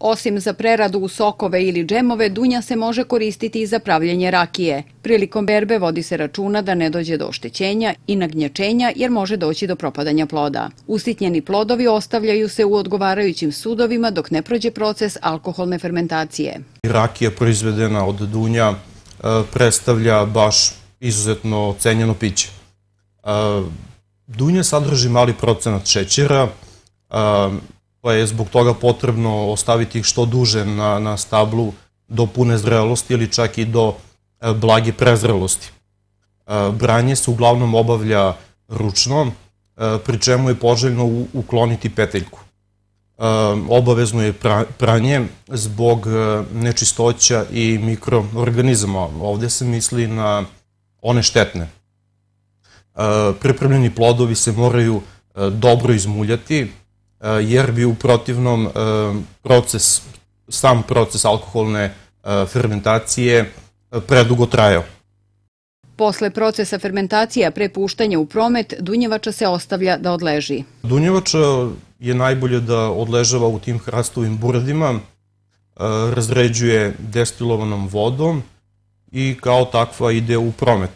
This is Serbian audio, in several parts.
Osim za preradu u sokove ili džemove, dunja se može koristiti i za pravljanje rakije. Prilikom berbe vodi se računa da ne dođe do oštećenja i nagnječenja jer može doći do propadanja ploda. Usitnjeni plodovi ostavljaju se u odgovarajućim sudovima dok ne prođe proces alkoholne fermentacije. Rakija proizvedena od dunja e, predstavlja baš izuzetno cenjeno piće. E, dunja sadrži mali procenat šećera, e, pa je zbog toga potrebno ostaviti ih što duže na, na stablu do pune zrelosti ili čak i do e, blage prezrelosti. E, branje se uglavnom obavlja ručno, e, pri čemu je poželjno u, ukloniti peteljku. E, obavezno je pra, pranje zbog e, nečistoća i mikroorganizama. Ovde se misli na one štetne. E, pripremljeni plodovi se moraju dobro izmuljati, Eh, jer bi u protivnom eh, proces, sam proces alkoholne eh, fermentacije predugo trajao. Posle procesa fermentacija prepuštanja u promet, dunjevača se ostavlja da odleži. Dunjevača je najbolje da odležava u tim hrastovim burdima, razređuje destilovanom vodom i kao takva ide u promet.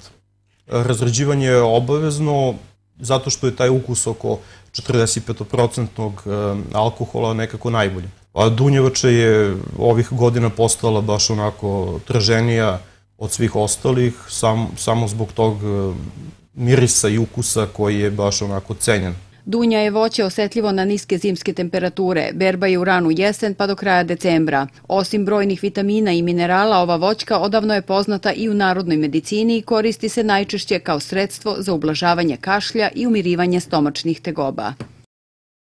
Razređivanje je obavezno zato što je taj ukus oko 45% alkohola nekako najbolji. A Dunjevača je ovih godina postala baš onako trženija od svih ostalih, sam, samo zbog tog mirisa i ukusa koji je baš onako cenjen Dunja je voće osetljivo na niske zimske temperature, berba je u ranu jesen pa do kraja decembra. Osim brojnih vitamina i minerala, ova voćka odavno je poznata i u narodnoj medicini i koristi se najčešće kao sredstvo za ublažavanje kašlja i umirivanje stomačnih tegoba.